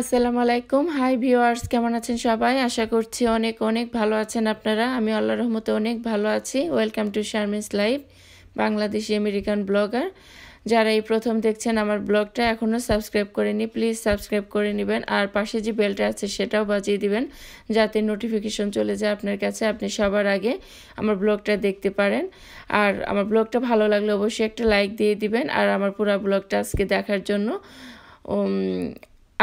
আসসালামু আলাইকুম hi viewers কেমন আছেন সবাই আশা করছি অনেক অনেক ভালো আছেন আপনারা আমি আল্লাহ রহমতে অনেক ভালো আছি ওয়েলকাম টু শারমিস লাইভ বাংলাদেশি আমেরিকান ব্লগার যারা এই প্রথম দেখছেন আমার ব্লগটা এখনও সাবস্ক্রাইব করেনি প্লিজ সাবস্ক্রাইব করে নেবেন আর পাশে যে বেলটা আছে সেটাও বাজিয়ে দিবেন যাতে নোটিফিকেশন চলে যায় আপনার কাছে আপনি সবার আগে আমার ব্লগটা দেখতে পারেন আর আমার ব্লগটা ভালো লাগলে অবশ্যই একটা লাইক দিয়ে দিবেন আর আমার পুরো ব্লগটা আজকে দেখার জন্য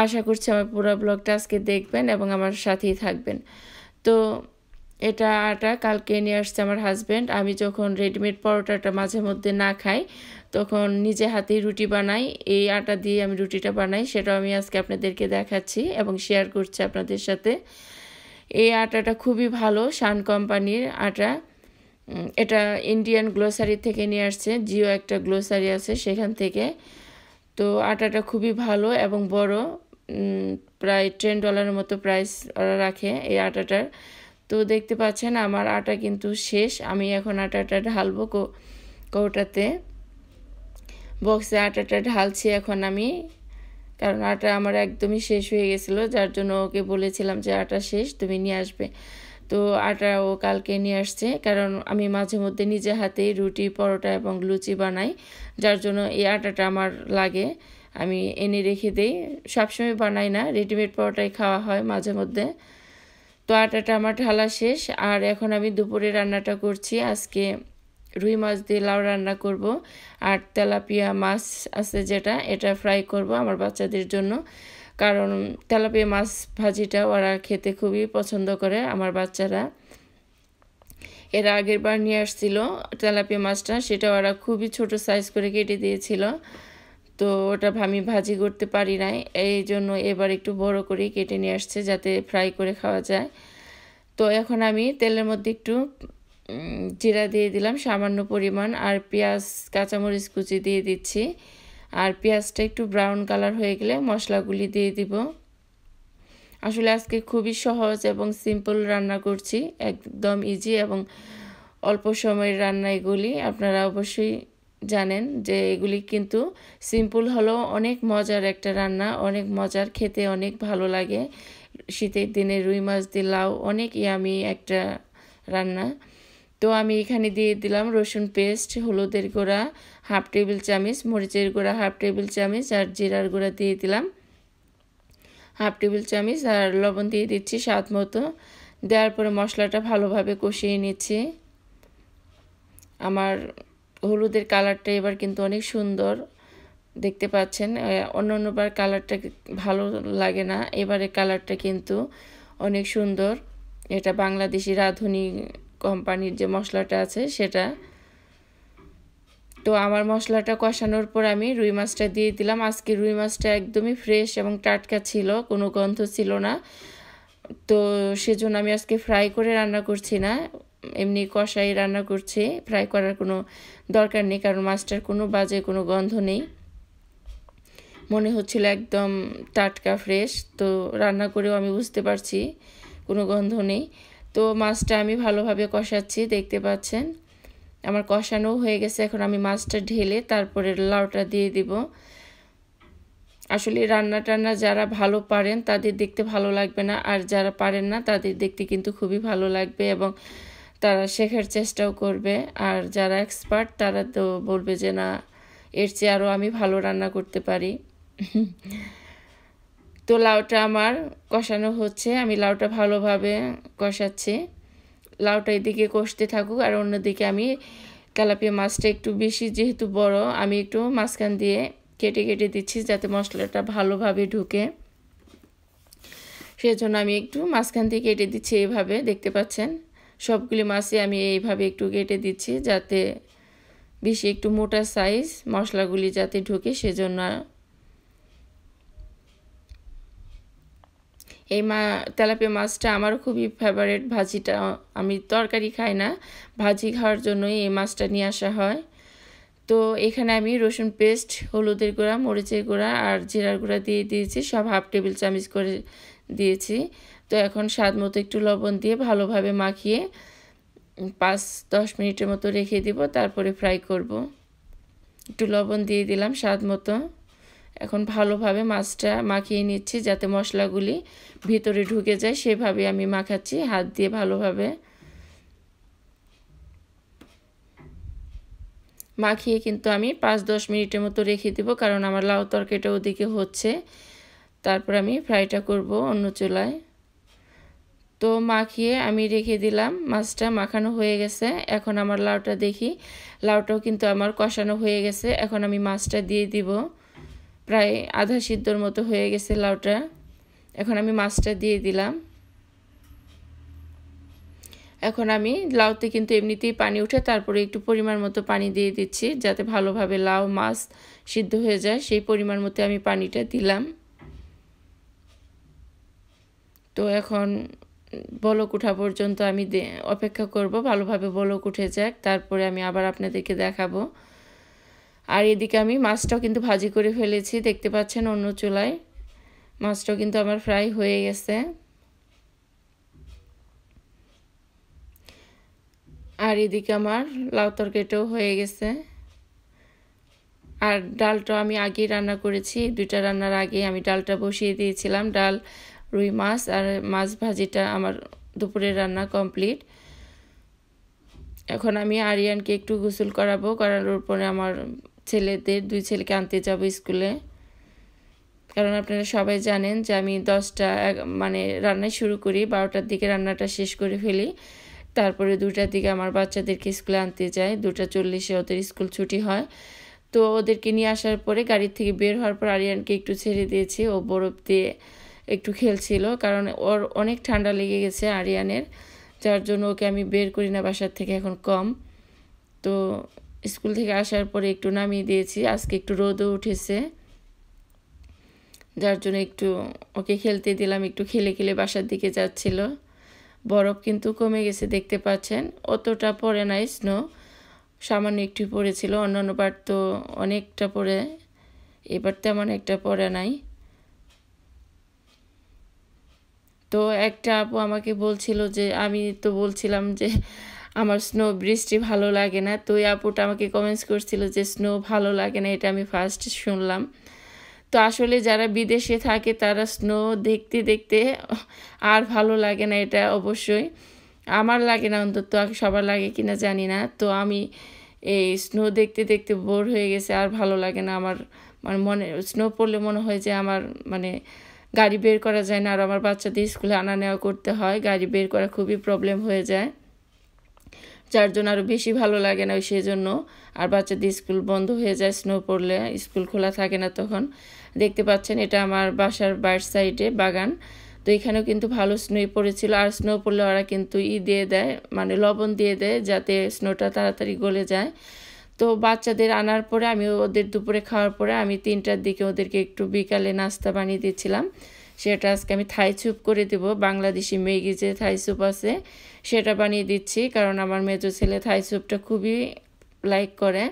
আশা করছি আমার পুরো ব্লগটা আজকে দেখবেন এবং আমার সাথেই থাকবেন তো এটা আটা কালকে নিয়ে আসছে আমার হাজব্যান্ড আমি যখন রেডিমেড পরোটাটা মাঝে মধ্যে না খাই তখন নিজে হাতেই রুটি বানাই এই আটা দিয়ে আমি রুটিটা বানাই সেটাও আমি আজকে আপনাদেরকে দেখাচ্ছি এবং শেয়ার করছি আপনাদের সাথে এই আটাটা খুবই ভালো শান কোম্পানির আটা এটা ইন্ডিয়ান গ্লোসারি থেকে নিয়ে আসছে জিও একটা গ্লোসারি আছে সেখান থেকে তো আটাটা খুবই ভালো এবং বড় প্রায় টেন ডলারের মতো প্রাইস ওরা রাখে এই আটাটার তো দেখতে পাচ্ছেন আমার আটা কিন্তু শেষ আমি এখন আটাটা ঢালবো কৌটাতে বক্সে আটাটা ঢালছি এখন আমি কারণ আটা আমার একদমই শেষ হয়ে গেছিলো যার জন্য ওকে বলেছিলাম যে আটা শেষ তুমি নিয়ে আসবে তো আটাও কালকে নিয়ে আসছে কারণ আমি মাঝে মধ্যে নিজে হাতেই রুটি পরোটা এবং লুচি বানাই যার জন্য এই আটাটা আমার লাগে আমি এনে রেখে দিই সবসময় বানাই না রেডিমেড পরোটাই খাওয়া হয় মাঝে মধ্যে তো আটাটা আমার ঢালা শেষ আর এখন আমি দুপুরে রান্নাটা করছি আজকে রুই মাছ দিয়ে লাউ রান্না করব আর তেলাপিয়া মাছ আছে যেটা এটা ফ্রাই করব আমার বাচ্চাদের জন্য কারণ তেলাপিয়া মাছ ভাজিটা ওরা খেতে খুবই পছন্দ করে আমার বাচ্চারা এরা আগের বার নিয়ে আসছিল তেলাপিয়া মাছটা সেটা ওরা খুবই ছোট সাইজ করে কেটে দিয়েছিল তো ওটা আমি ভাজি করতে পারি নাই এই জন্য এবার একটু বড় করে কেটে নিয়ে আসছে যাতে ফ্রাই করে খাওয়া যায় তো এখন আমি তেলের মধ্যে একটু জিরা দিয়ে দিলাম সামান্য পরিমাণ আর পেঁয়াজ কাঁচামরিচ কুচি দিয়ে দিচ্ছি আর পেঁয়াজটা একটু ব্রাউন কালার হয়ে গেলে মশলাগুলি দিয়ে দিব আসলে আজকে খুবই সহজ এবং সিম্পল রান্না করছি একদম ইজি এবং অল্প সময়ের রান্না এগুলি আপনারা অবশ্যই জানেন যে এগুলি কিন্তু সিম্পল হলেও অনেক মজার একটা রান্না অনেক মজার খেতে অনেক ভালো লাগে শীতের দিনে রুই মাছ দিয়ে লাউ অনেক ইয়ামি একটা রান্না তো আমি এখানে দিয়ে দিলাম রসুন পেস্ট হলুদের গুঁড়া হাফ টেবিল চামচ মরিচের গুঁড়া হাফ টেবিল চামচ আর জিরার গুঁড়া দিয়ে দিলাম হাফ টেবিল চামচ আর লবণ দিয়ে দিচ্ছি স্বাদ মতো দেওয়ার পরে মশলাটা ভালোভাবে কষিয়ে নিচ্ছি আমার হলুদের কালারটা এবার কিন্তু অনেক সুন্দর দেখতে পাচ্ছেন অন্য অন্যবার কালারটা ভালো লাগে না এবারে কালারটা কিন্তু অনেক সুন্দর এটা বাংলাদেশি রাঁধুনি কোম্পানির যে মশলাটা আছে সেটা তো আমার মশলাটা কষানোর পর আমি রুই মাছটা দিয়ে দিলাম আজকে রুই মাছটা একদমই ফ্রেশ এবং টাটকা ছিল কোনো গন্ধ ছিল না তো সেজন্য আমি আজকে ফ্রাই করে রান্না করছি না এমনি কষাই রান্না করছি ফ্রাই করার কোনো দরকার নেই কারণ মাছটার কোনো বাজে কোনো গন্ধ নেই মনে হচ্ছিল একদম টাটকা ফ্রেশ তো রান্না করেও আমি বুঝতে পারছি কোনো গন্ধ নেই তো মাছটা আমি ভালোভাবে কষাচ্ছি দেখতে পাচ্ছেন আমার কষানো হয়ে গেছে এখন আমি মাছটা ঢেলে তারপরে লাউটা দিয়ে দিব আসলে রান্না টান্না যারা ভালো পারেন তাদের দেখতে ভালো লাগবে না আর যারা পারেন না তাদের দেখতে কিন্তু খুবই ভালো লাগবে এবং তারা শেখার চেষ্টাও করবে আর যারা এক্সপার্ট তারা তো বলবে যে না এর চেয়ে আরও আমি ভালো রান্না করতে পারি তো লাউটা আমার কষানো হচ্ছে আমি লাউটা ভালোভাবে কষাচ্ছি লাউটা এদিকে কষতে থাকুক আর অন্যদিকে আমি তেলাপিয়া মাছটা একটু বেশি যেহেতু বড় আমি একটু মাঝখান দিয়ে কেটে কেটে দিচ্ছি যাতে মশলাটা ভালোভাবে ঢুকে সেজন্য আমি একটু মাঝখান দিয়ে কেটে দিচ্ছি এইভাবে দেখতে পাচ্ছেন সবগুলি মাছই আমি এইভাবে একটু কেটে দিচ্ছি যাতে বেশি একটু মোটা সাইজ মশলাগুলি যাতে ঢুকে সেজন্য এই মা তেলাপিয়া মাছটা আমার খুবই ফেভারেট ভাজিটা আমি তরকারি খাই না ভাজি খাওয়ার জন্যই এই মাছটা নিয়ে আসা হয় তো এখানে আমি রসুন পেস্ট হলুদের গুঁড়া মরিচের গুঁড়া আর জিরার গুঁড়া দিয়ে দিয়েছি সব হাফ টেবিল চামচ করে দিয়েছি তো এখন স্বাদ মতো একটু লবণ দিয়ে ভালোভাবে মাখিয়ে পাঁচ দশ মিনিটের মতো রেখে দিব তারপরে ফ্রাই করব একটু লবণ দিয়ে দিলাম স্বাদ মতো এখন ভালোভাবে মাছটা মাখিয়ে নিচ্ছি যাতে মশলাগুলি ভিতরে ঢুকে যায় সেভাবে আমি মাখাচ্ছি হাত দিয়ে ভালোভাবে মাখিয়ে কিন্তু আমি পাঁচ দশ মিনিটের মতো রেখে দেবো কারণ আমার লাউ তরকারিটা ওদিকে হচ্ছে তারপর আমি ফ্রাইটা করব অন্য চুলায় তো মাখিয়ে আমি রেখে দিলাম মাছটা মাখানো হয়ে গেছে এখন আমার লাউটা দেখি লাউটাও কিন্তু আমার কষানো হয়ে গেছে এখন আমি মাছটা দিয়ে দিব প্রায় আধা সিদ্ধর মতো হয়ে গেছে লাউটা এখন আমি মাছটা দিয়ে দিলাম এখন আমি লাউতে কিন্তু এমনিতেই পানি উঠে তারপরে একটু পরিমাণ মতো পানি দিয়ে দিচ্ছি যাতে ভালোভাবে লাউ মাছ সিদ্ধ হয়ে যায় সেই পরিমাণ মতো আমি পানিটা দিলাম তো এখন বলক উঠা পর্যন্ত আমি অপেক্ষা করব ভালোভাবে বলক উঠে যাক তারপরে আমি আবার আপনাদেরকে দেখাবো আর এদিকে আমি মাছটাও কিন্তু ভাজি করে ফেলেছি দেখতে পাচ্ছেন অন্য চুলায় মাছটাও কিন্তু আমার ফ্রাই হয়ে গেছে আর এদিকে আমার লাউ তরকারিটাও হয়ে গেছে আর ডালটা আমি আগে রান্না করেছি দুইটা রান্নার আগে আমি ডালটা বসিয়ে দিয়েছিলাম ডাল রুই মাছ আর মাছ ভাজিটা আমার দুপুরের রান্না কমপ্লিট এখন আমি আরিয়ানকে একটু গোসল করাবো করানোর পরে আমার ছেলেদের দুই ছেলেকে আনতে যাব স্কুলে কারণ আপনারা সবাই জানেন যে আমি দশটা মানে রান্নাই শুরু করি বারোটার দিকে রান্নাটা শেষ করে ফেলি তারপরে দুটার দিকে আমার বাচ্চাদেরকে স্কুলে আনতে যাই দুটা চল্লিশে ওদের স্কুল ছুটি হয় তো ওদেরকে নিয়ে আসার পরে গাড়ির থেকে বের হওয়ার পর আরিয়ানকে একটু ছেড়ে দিয়েছি ও বরফ দিয়ে একটু খেলছিল কারণ ওর অনেক ঠান্ডা লেগে গেছে আরিয়ানের যার জন্য ওকে আমি বের করি না বাসার থেকে এখন কম তো স্কুল থেকে আসার পরে একটু নামিয়ে দিয়েছি আজকে একটু রোদও উঠেছে যার জন্য একটু ওকে খেলতে দিলাম একটু খেলে খেলে বাসার দিকে যাচ্ছিল বরফ কিন্তু কমে গেছে দেখতে পাচ্ছেন অতটা পড়ে নাই স্নো সামান্য একটু পড়েছিল অন্যান্যবার তো অনেকটা পড়ে এবার তেমন একটা পড়ে নাই তো একটা আপু আমাকে বলছিল যে আমি তো বলছিলাম যে আমার স্নো বৃষ্টি ভালো লাগে না তো ওই আপুটা আমাকে কমেন্টস করছিল যে স্নো ভালো লাগে না এটা আমি ফার্স্ট শুনলাম তো আসলে যারা বিদেশে থাকে তারা স্নো দেখতে দেখতে আর ভালো লাগে না এটা অবশ্যই আমার লাগে না অন্তত সবার লাগে কিনা জানি না তো আমি এই স্নো দেখতে দেখতে বোর হয়ে গেছে আর ভালো লাগে না আমার মানে মনে স্নো পড়লে মনে হয় যে আমার মানে গাড়ি বের করা যায় না আর আমার বাচ্চাদের স্কুলে আনা নেওয়া করতে হয় গাড়ি বের করা খুবই প্রবলেম হয়ে যায় যার জন্য আরও বেশি ভালো লাগে না সেই জন্য আর বাচ্চাদের স্কুল বন্ধ হয়ে যায় স্নো পড়লে স্কুল খোলা থাকে না তখন দেখতে পাচ্ছেন এটা আমার বাসার বাইর সাইডে বাগান তো এখানেও কিন্তু ভালো স্নোই পড়েছিল আর স্নো পড়লে ওরা কিন্তু ই দিয়ে দেয় মানে লবণ দিয়ে দেয় যাতে স্নোটা তাড়াতাড়ি গলে যায় তো বাচ্চাদের আনার পরে আমি ওদের দুপুরে খাওয়ার পরে আমি তিনটার দিকে ওদেরকে একটু বিকালে নাস্তা বানিয়ে দিয়েছিলাম সেটা আজকে আমি থাই স্যুপ করে দেব বাংলাদেশি মেগি যে থাই স্যুপ আছে সেটা বানিয়ে দিচ্ছি কারণ আমার মেজো ছেলে থাই স্যুপটা খুবই লাইক করে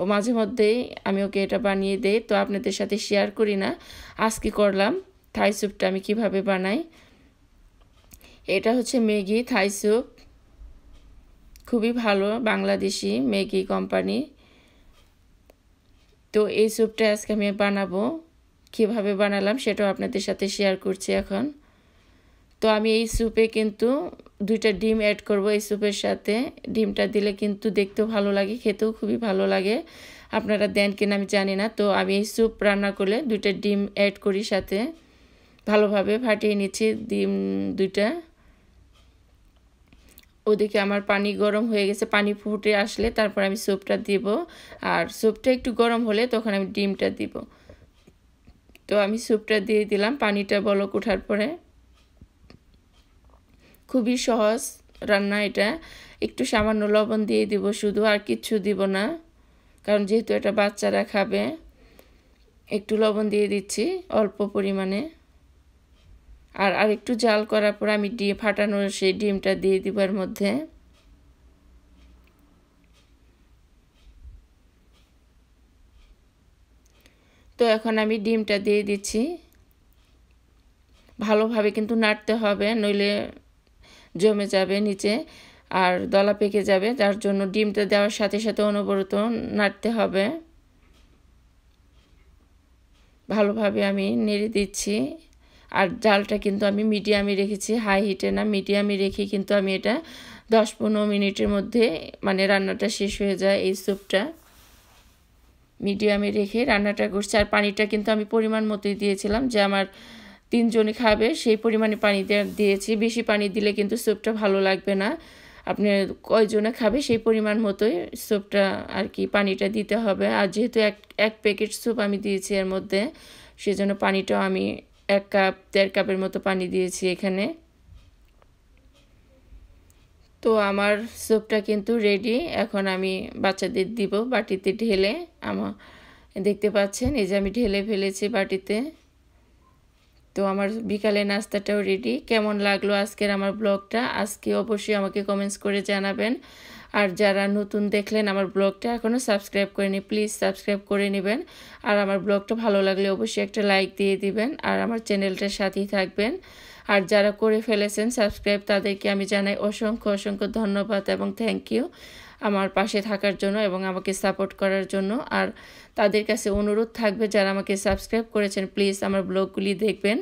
ও মাঝে মধ্যেই আমি ওকে এটা বানিয়ে দেই তো আপনাদের সাথে শেয়ার করি না আজকে করলাম থাই স্যুপটা আমি কিভাবে বানাই এটা হচ্ছে ম্যাগি থাই স্যুপ খুবই ভালো বাংলাদেশি ম্যাগি কোম্পানি তো এই স্যুপটা আজকে আমি বানাবো কীভাবে বানালাম সেটাও আপনাদের সাথে শেয়ার করছি এখন তো আমি এই স্যুপে কিন্তু দুইটা ডিম অ্যাড করব এই স্যুপের সাথে ডিমটা দিলে কিন্তু দেখতেও ভালো লাগে খেতেও খুবই ভালো লাগে আপনারা দেন কিনা আমি জানি না তো আমি এই স্যুপ রান্না করলে দুইটা ডিম অ্যাড করি সাথে ভালোভাবে ফাটিয়ে নিচ্ছি ডিম দুইটা ওদিকে আমার পানি গরম হয়ে গেছে পানি ফুটে আসলে তারপর আমি স্যুপটা দিব আর স্যুপটা একটু গরম হলে তখন আমি ডিমটা দিব তো আমি স্যুপটা দিয়ে দিলাম পানিটা বলক ওঠার পরে খুবই সহজ রান্না এটা একটু সামান্য লবণ দিয়ে দিব শুধু আর কিচ্ছু দিব না কারণ যেহেতু এটা বাচ্চারা খাবে একটু লবণ দিয়ে দিচ্ছি অল্প পরিমাণে আর আর একটু জাল করার পর আমি ডিম ফাটানো সেই ডিমটা দিয়ে দিবার মধ্যে তো এখন আমি ডিমটা দিয়ে দিচ্ছি ভালোভাবে কিন্তু নাড়তে হবে নইলে জমে যাবে নিচে আর দলা পেকে যাবে যার জন্য ডিমটা দেওয়ার সাথে সাথে অনবরত নাড়তে হবে ভালোভাবে আমি নেড়ে দিচ্ছি আর জালটা কিন্তু আমি মিডিয়ামে রেখেছি হাই হিটে না মিডিয়ামে রেখে কিন্তু আমি এটা দশ পনেরো মিনিটের মধ্যে মানে রান্নাটা শেষ হয়ে যায় এই স্যুপটা মিডিয়ামে রেখে রান্নাটা করছি আর পানিটা কিন্তু আমি পরিমাণ মতোই দিয়েছিলাম যে আমার তিনজনে খাবে সেই পরিমাণে পানি দিয়েছি বেশি পানি দিলে কিন্তু স্যুপটা ভালো লাগবে না আপনি কয়জনে খাবে সেই পরিমাণ মতোই স্যুপটা আর কি পানিটা দিতে হবে আর যেহেতু এক এক প্যাকেট স্যুপ আমি দিয়েছি এর মধ্যে সেজন্য পানিটাও আমি এক কাপ দেড় কাপের মতো পানি দিয়েছি এখানে তো আমার স্যুপটা কিন্তু রেডি এখন আমি বাচ্চাদের দিব বাটিতে ঢেলে আমার দেখতে পাচ্ছেন এই যে আমি ঢেলে ফেলেছি বাটিতে তো আমার বিকালে নাস্তাটাও রেডি কেমন লাগলো আজকের আমার ব্লগটা আজকে অবশ্যই আমাকে কমেন্টস করে জানাবেন আর যারা নতুন দেখলেন আমার ব্লগটা এখনও সাবস্ক্রাইব করেনি প্লিজ সাবস্ক্রাইব করে নেবেন আর আমার ব্লগটা ভালো লাগলে অবশ্যই একটা লাইক দিয়ে দিবেন আর আমার চ্যানেলটার সাথেই থাকবেন আর যারা করে ফেলেছেন সাবস্ক্রাইব তাদেরকে আমি জানাই অসংখ্য অসংখ্য ধন্যবাদ এবং থ্যাংক ইউ আমার পাশে থাকার জন্য এবং আমাকে সাপোর্ট করার জন্য আর তাদের কাছে অনুরোধ থাকবে যারা আমাকে সাবস্ক্রাইব করেছেন প্লিজ আমার ব্লগগুলি দেখবেন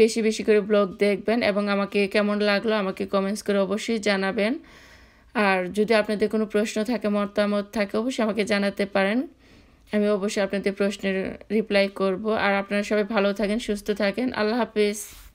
বেশি বেশি করে ব্লগ দেখবেন এবং আমাকে কেমন লাগলো আমাকে কমেন্টস করে অবশ্যই জানাবেন আর যদি আপনাদের কোনো প্রশ্ন থাকে মতামত থাকে অবশ্যই আমাকে জানাতে পারেন আমি অবশ্যই আপনাদের প্রশ্নের রিপ্লাই করব আর আপনারা সবাই ভালো থাকেন সুস্থ থাকেন আল্লাহ হাফিজ